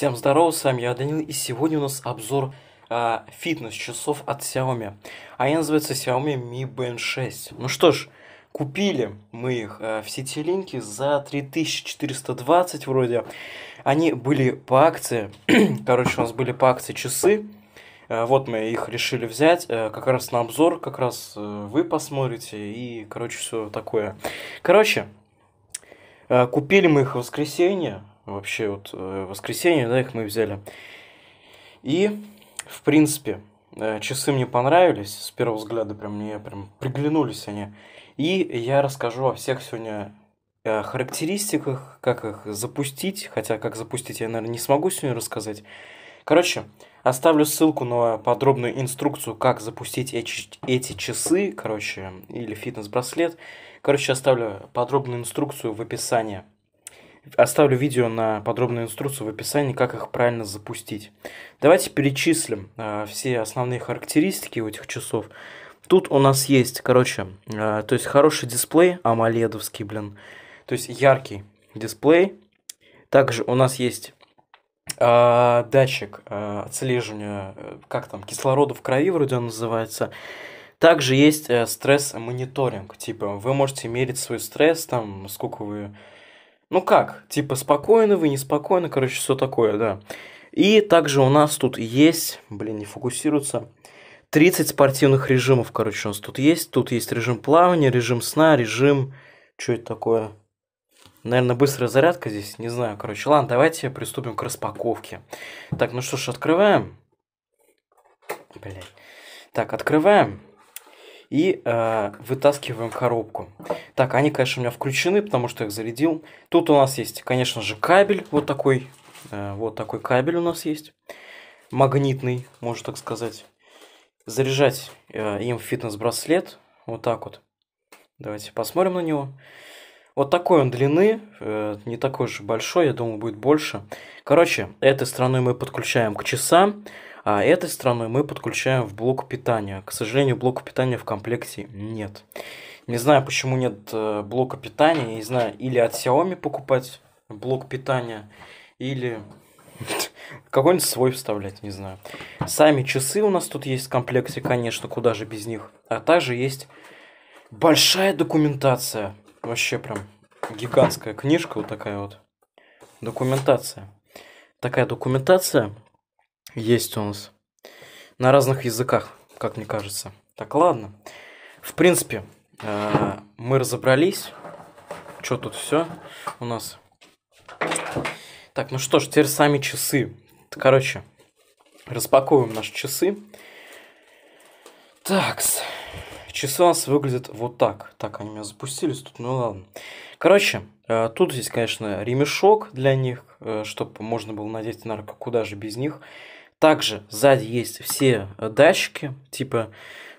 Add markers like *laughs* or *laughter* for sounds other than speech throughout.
Всем здорова, с вами я Данил, и сегодня у нас обзор э, фитнес-часов от Xiaomi. Они а называются Xiaomi Mi Band 6. Ну что ж, купили мы их э, а, в сети Линки за 3420 вроде. Они были по акции, *clears throat* короче, у нас были по акции часы. Э, вот мы их решили взять, э, как раз на обзор, как раз э, вы посмотрите, и, короче, все такое. Короче, Купили мы их в воскресенье, вообще вот э, воскресенье, да, их мы взяли. И, в принципе, э, часы мне понравились, с первого взгляда прям мне прям приглянулись они. И я расскажу о всех сегодня о э, характеристиках, как их запустить, хотя как запустить я, наверное, не смогу сегодня рассказать. Короче, оставлю ссылку на подробную инструкцию, как запустить эти, эти часы, короче, или фитнес-браслет. Короче, оставлю подробную инструкцию в описании. Оставлю видео на подробную инструкцию в описании, как их правильно запустить. Давайте перечислим э, все основные характеристики у этих часов. Тут у нас есть, короче, э, то есть хороший дисплей, амоледовский, блин, то есть яркий дисплей. Также у нас есть э, датчик э, отслеживания, э, как там, кислорода в крови вроде он называется. Также есть э, стресс-мониторинг, типа вы можете мерить свой стресс, там, сколько вы ну как, типа спокойно вы, неспокойно, короче, все такое, да. И также у нас тут есть, блин, не фокусируется, 30 спортивных режимов, короче, у нас тут есть. Тут есть режим плавания, режим сна, режим... Что это такое? Наверное, быстрая зарядка здесь, не знаю. Короче, ладно, давайте приступим к распаковке. Так, ну что ж, открываем. Блин. Так, открываем и э, вытаскиваем коробку. Так, они, конечно, у меня включены, потому что я их зарядил. Тут у нас есть, конечно же, кабель вот такой. Э, вот такой кабель у нас есть. Магнитный, можно так сказать. Заряжать э, им фитнес-браслет. Вот так вот. Давайте посмотрим на него. Вот такой он длины, э, не такой же большой, я думаю, будет больше. Короче, этой стороной мы подключаем к часам. А этой стороной мы подключаем в блок питания. К сожалению, блока питания в комплекте нет. Не знаю, почему нет э, блока питания. Не знаю, или от Xiaomi покупать блок питания, или *laughs* какой-нибудь свой вставлять, не знаю. Сами часы у нас тут есть в комплекте, конечно, куда же без них. А также есть большая документация. Вообще прям гигантская книжка вот такая вот. Документация. Такая документация, есть у нас. На разных языках, как мне кажется. Так, ладно. В принципе, э, мы разобрались. Что тут все у нас? Так, ну что ж, теперь сами часы. Короче, распаковываем наши часы. Такс. Чесас выглядит вот так. Так, они меня запустились тут, ну ладно. Короче, э, тут есть, конечно, ремешок для них, э, чтобы можно было надеть на руку, куда же без них. Также сзади есть все датчики, типа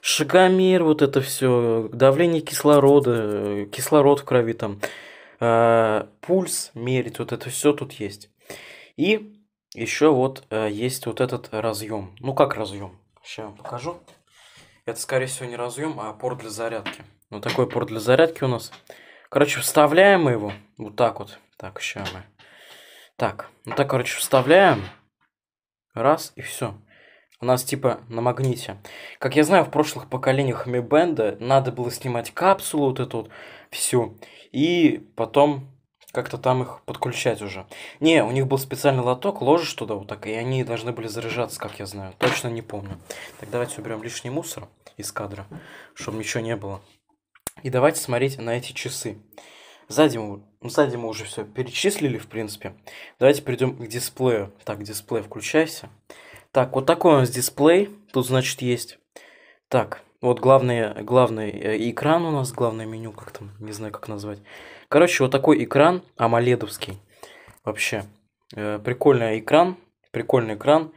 шагомер, вот это все, давление кислорода, кислород в крови там, э, пульс мерить, вот это все тут есть. И еще вот есть вот этот разъем. Ну как разъем? Сейчас я вам покажу. Это, скорее всего, не разъем, а порт для зарядки. Вот ну, такой порт для зарядки у нас. Короче, вставляем мы его. Вот так вот. Так, сейчас мы. Так, ну так, короче, вставляем. Раз, и все. У нас типа на магните. Как я знаю, в прошлых поколениях Mi Band надо было снимать капсулу вот эту вот, всю. И потом как-то там их подключать уже. Не, у них был специальный лоток, ложишь туда вот так, и они должны были заряжаться, как я знаю. Точно не помню. Так давайте уберем лишний мусор из кадра, чтобы ничего не было. И давайте смотреть на эти часы. Сзади мы, ну, сзади мы уже все перечислили, в принципе. Давайте перейдем к дисплею. Так, дисплей включайся. Так, вот такой у нас дисплей. Тут, значит, есть. Так, вот главный, главный э, экран у нас, главное меню, как там, не знаю, как назвать. Короче, вот такой экран, амоледовский, вообще. Э, прикольный экран, прикольный экран.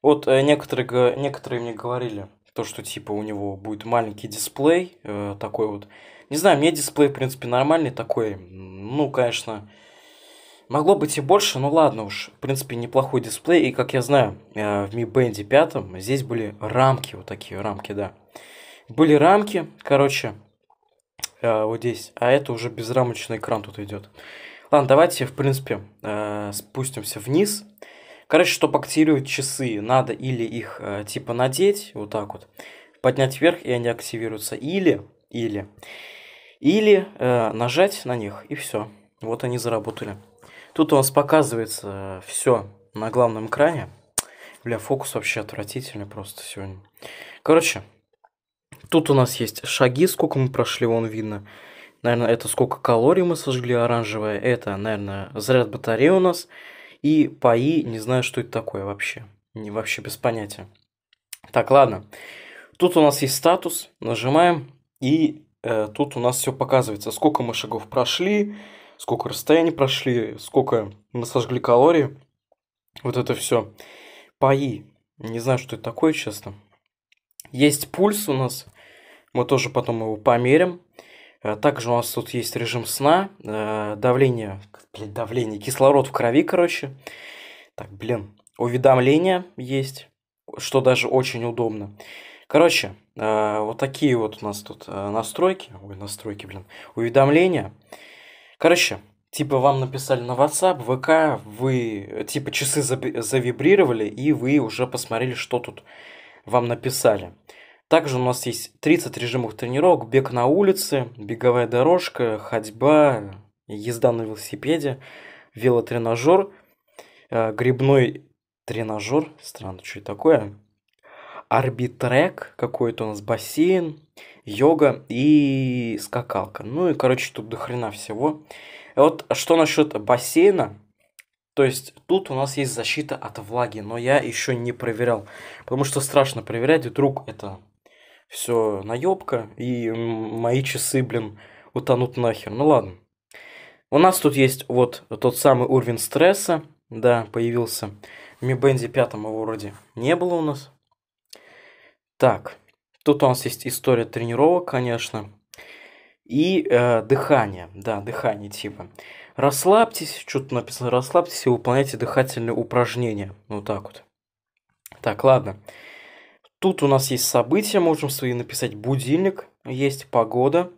Вот э, некоторые, некоторые мне говорили, то, что типа у него будет маленький дисплей, э, такой вот. Не знаю, мне дисплей, в принципе, нормальный такой. Ну, конечно, могло быть и больше, но ладно уж. В принципе, неплохой дисплей. И, как я знаю, э, в Mi Band 5 здесь были рамки, вот такие рамки, да. Были рамки, короче, э, вот здесь. А это уже безрамочный экран тут идет. Ладно, давайте, в принципе, э, спустимся вниз. Короче, чтобы активировать часы, надо или их э, типа надеть, вот так вот, поднять вверх, и они активируются. Или, или, или э, нажать на них, и все. Вот они заработали. Тут у нас показывается э, все на главном экране. Бля, фокус вообще отвратительный просто сегодня. Короче, Тут у нас есть шаги, сколько мы прошли, вон видно. Наверное, это сколько калорий мы сожгли оранжевое. Это, наверное, заряд батареи у нас. И паи, не знаю, что это такое вообще. Не вообще без понятия. Так, ладно. Тут у нас есть статус. Нажимаем. И э, тут у нас все показывается. Сколько мы шагов прошли, сколько расстояний прошли, сколько мы сожгли калорий. Вот это все. Паи. Не знаю, что это такое, честно. Есть пульс у нас, мы тоже потом его померим. Э, также у нас тут есть режим сна, э, давление, блин, давление, кислород в крови, короче. Так, блин, уведомления есть, что даже очень удобно. Короче, э, вот такие вот у нас тут настройки. Ой, настройки, блин. Уведомления. Короче, типа вам написали на WhatsApp, ВК, вы типа часы завибрировали, и вы уже посмотрели, что тут вам написали. Также у нас есть 30 режимов тренировок, бег на улице, беговая дорожка, ходьба, езда на велосипеде, велотренажер, э, грибной тренажер, странно, что это такое, арбитрек какой-то у нас, бассейн, йога и скакалка. Ну и, короче, тут до хрена всего. Вот что насчет бассейна, то есть тут у нас есть защита от влаги, но я еще не проверял. Потому что страшно проверять, вдруг это все наебка, и мои часы, блин, утонут нахер. Ну ладно. У нас тут есть вот тот самый уровень стресса, да, появился. В Mi Band 5 его вроде не было у нас. Так, тут у нас есть история тренировок, конечно. И э, дыхание, да, дыхание типа расслабьтесь, что-то написано, расслабьтесь и выполняйте дыхательные упражнения. Ну, вот так вот. Так, ладно. Тут у нас есть события, можем свои написать будильник, есть погода,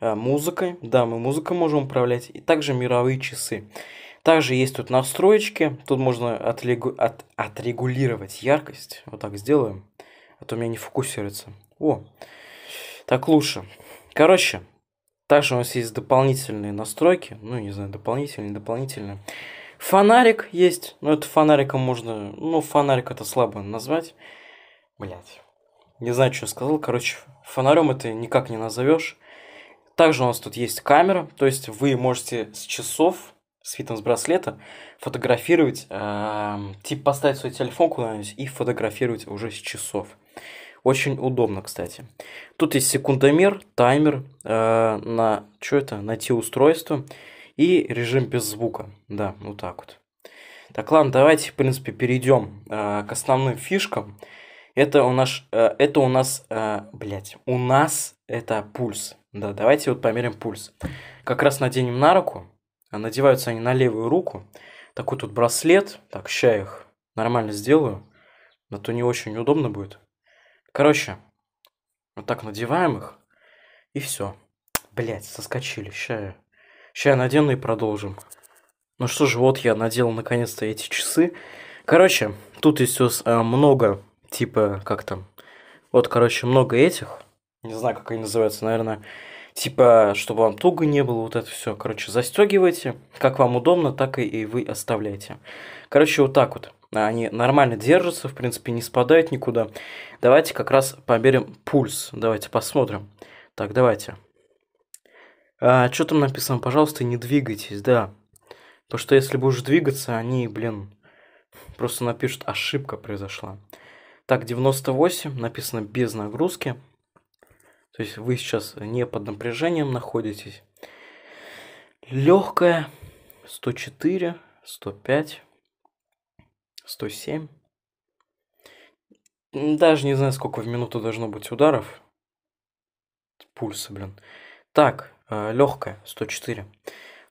э, музыка, да, мы музыкой можем управлять, и также мировые часы. Также есть тут настроечки, тут можно отлегу... от... отрегулировать яркость, вот так сделаем, а то у меня не фокусируется. О, так лучше. Короче, также у нас есть дополнительные настройки. Ну, не знаю, дополнительные, дополнительные. Фонарик есть. Но ну, это фонариком можно... Ну, фонарик это слабо назвать. Блять. Не знаю, что сказал. Короче, фонарем это никак не назовешь. Также у нас тут есть камера. То есть вы можете с часов, с видом с браслета, фотографировать. Э, типа поставить свой телефон куда-нибудь и фотографировать уже с часов. Очень удобно, кстати. Тут есть секундомер, таймер э, на что это, найти устройство и режим без звука. Да, вот так вот. Так, ладно, давайте, в принципе, перейдем э, к основным фишкам. Это у нас, э, это у нас, э, блять, у нас это пульс. Да, давайте вот померим пульс. Как раз наденем на руку. А надеваются они на левую руку. Такой тут браслет. Так, ща их нормально сделаю. А то не очень удобно будет. Короче, вот так надеваем их, и все. Блять, соскочили, ща я... Ща я надену и продолжим. Ну что же, вот я надел наконец-то эти часы. Короче, тут еще э, много, типа, как там... Вот, короче, много этих. Не знаю, как они называются, наверное... Типа, чтобы вам туго не было, вот это все. Короче, застегивайте. Как вам удобно, так и вы оставляйте. Короче, вот так вот. Они нормально держатся, в принципе, не спадают никуда. Давайте как раз померим пульс. Давайте посмотрим. Так, давайте. А, что там написано? Пожалуйста, не двигайтесь, да. Потому что если будешь двигаться, они, блин, просто напишут, ошибка произошла. Так, 98, написано без нагрузки. То есть вы сейчас не под напряжением находитесь. Легкая, 104, 105. 107. Даже не знаю, сколько в минуту должно быть ударов. Пульса, блин. Так, э, легкая, 104.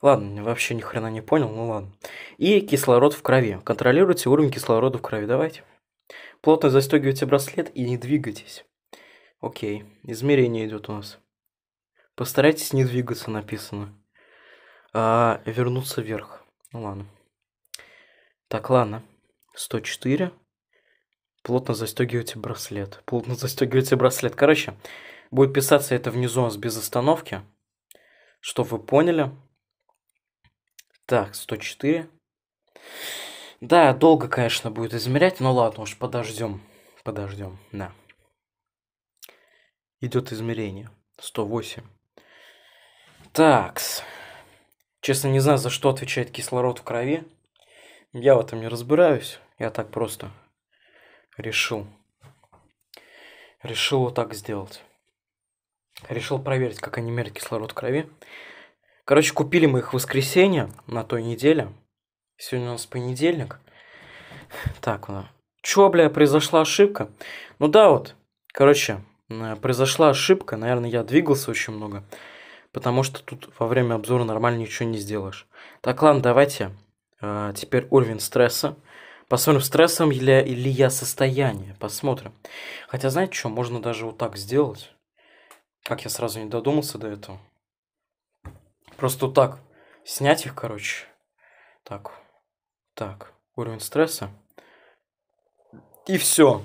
Ладно, вообще ни хрена не понял, ну ладно. И кислород в крови. Контролируйте уровень кислорода в крови, давайте. Плотно застегивайте браслет и не двигайтесь. Окей, измерение идет у нас. Постарайтесь не двигаться, написано. А, вернуться вверх. Ну ладно. Так, ладно. 104. Плотно застегивайте браслет. Плотно *laughs* застегивайте браслет. Короче, будет писаться это внизу без остановки. Что вы поняли? Так, 104. Да, долго, конечно, будет измерять, но ладно уж, подождем. Подождем, да. Идет измерение. 108. Так, Честно, не знаю, за что отвечает кислород в крови. Я в этом не разбираюсь. Я так просто решил. Решил вот так сделать. Решил проверить, как они мерят кислород в крови. Короче, купили мы их в воскресенье на той неделе. Сегодня у нас понедельник. Так, ну. Чё, бля, произошла ошибка? Ну да, вот. Короче, произошла ошибка. Наверное, я двигался очень много. Потому что тут во время обзора нормально ничего не сделаешь. Так, ладно, давайте. Э, теперь уровень стресса. Посмотрим, стрессом стрессовом ли, или я состояние, Посмотрим. Хотя, знаете что, можно даже вот так сделать. Как я сразу не додумался до этого. Просто вот так снять их, короче. Так. Так. Уровень стресса. И все.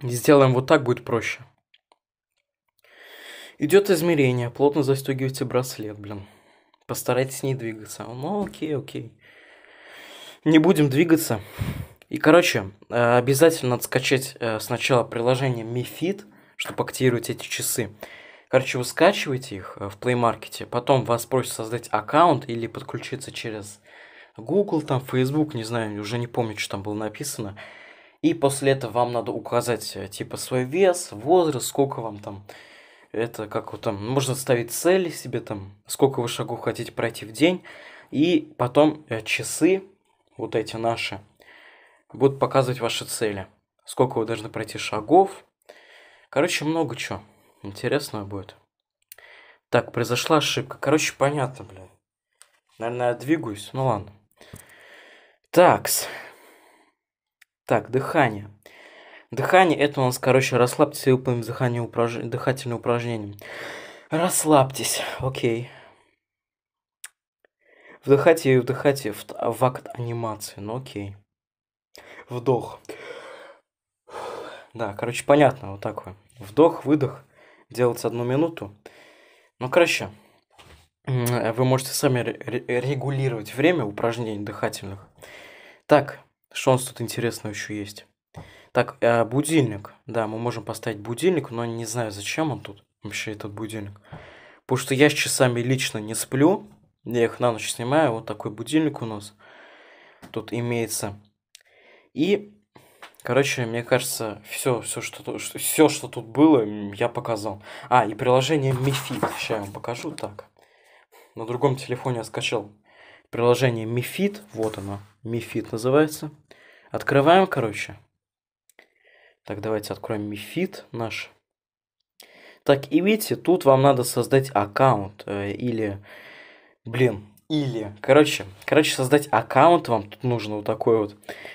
Сделаем вот так, будет проще. Идет измерение. Плотно застегивайте браслет, блин. Постарайтесь не двигаться. Ну, окей, окей не будем двигаться. И, короче, э, обязательно надо скачать э, сначала приложение MiFit, чтобы активировать эти часы. Короче, вы скачиваете их э, в Play Market, потом вас просят создать аккаунт или подключиться через Google, там, Facebook, не знаю, уже не помню, что там было написано. И после этого вам надо указать, типа, свой вес, возраст, сколько вам там, это как вот там, можно ставить цели себе там, сколько вы шагов хотите пройти в день, и потом часы вот эти наши, будут показывать ваши цели. Сколько вы должны пройти шагов. Короче, много чего интересного будет. Так, произошла ошибка. Короче, понятно, блин. Наверное, я двигаюсь. Ну ладно. Такс. Так, дыхание. Дыхание это у нас, короче, расслабьтесь и выполним дыхание упраж... дыхательное упражнение. Расслабьтесь, окей. Вдыхайте и вдыхайте в, в акт анимации, ну окей. Вдох. Да, короче, понятно, вот так вот. Вдох, выдох. Делать одну минуту. Ну, короче, э, вы можете сами регулировать время упражнений дыхательных. Так, что у нас тут интересного еще есть? Так, э, будильник. Да, мы можем поставить будильник, но не знаю, зачем он тут вообще этот будильник. Потому что я с часами лично не сплю, я их на ночь снимаю, вот такой будильник у нас тут имеется. И, короче, мне кажется, все, все, что, все, что тут было, я показал. А, и приложение Мифит. Сейчас я вам покажу. Так, на другом телефоне я скачал приложение Мифит. Вот оно, Мифит называется. Открываем, короче. Так, давайте откроем Мифит наш. Так, и видите, тут вам надо создать аккаунт э, или Блин, или, короче, короче, создать аккаунт вам тут нужно вот такой вот.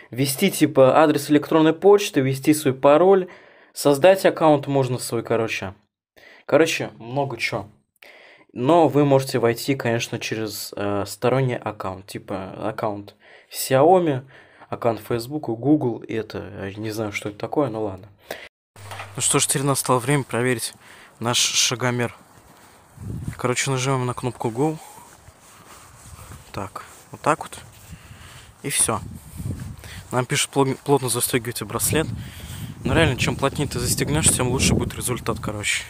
Ввести, типа, адрес электронной почты, ввести свой пароль. Создать аккаунт можно свой, короче. Короче, много чего. Но вы можете войти, конечно, через э, сторонний аккаунт. Типа аккаунт Xiaomi, аккаунт Facebook, Google. И это, не знаю, что это такое, но ну ладно. Ну что ж, теперь настало время проверить наш шагомер. Короче, нажимаем на кнопку Go так. Вот так вот. И все. Нам пишут, плотно застегивайте браслет. Но реально, чем плотнее ты застегнешь, тем лучше будет результат, короче.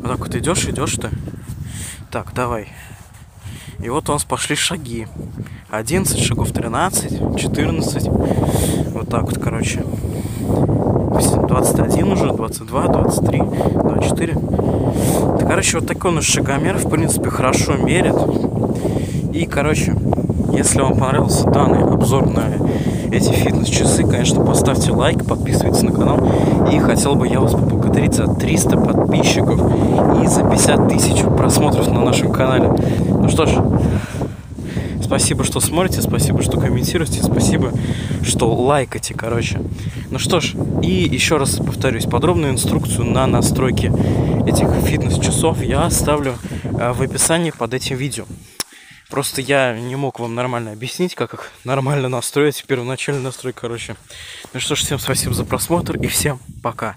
Вот так вот идешь, идешь ты. Так, давай. И вот у нас пошли шаги. 11 шагов, 13, 14. Вот так вот, короче. 21 уже, 22, 23, 24. Да, короче, вот такой у нас шагомер, в принципе, хорошо мерит. И, короче, если вам понравился данный обзор на эти фитнес-часы, конечно, поставьте лайк, подписывайтесь на канал. И хотел бы я вас поблагодарить за 300 подписчиков и за 50 тысяч просмотров на нашем канале. Ну что ж, спасибо, что смотрите, спасибо, что комментируете, спасибо, что лайкаете, короче. Ну что ж, и еще раз повторюсь, подробную инструкцию на настройки этих фитнес-часов я оставлю э, в описании под этим видео. Просто я не мог вам нормально объяснить, как их нормально настроить. Первоначальный настрой, короче. Ну что ж, всем спасибо за просмотр и всем пока.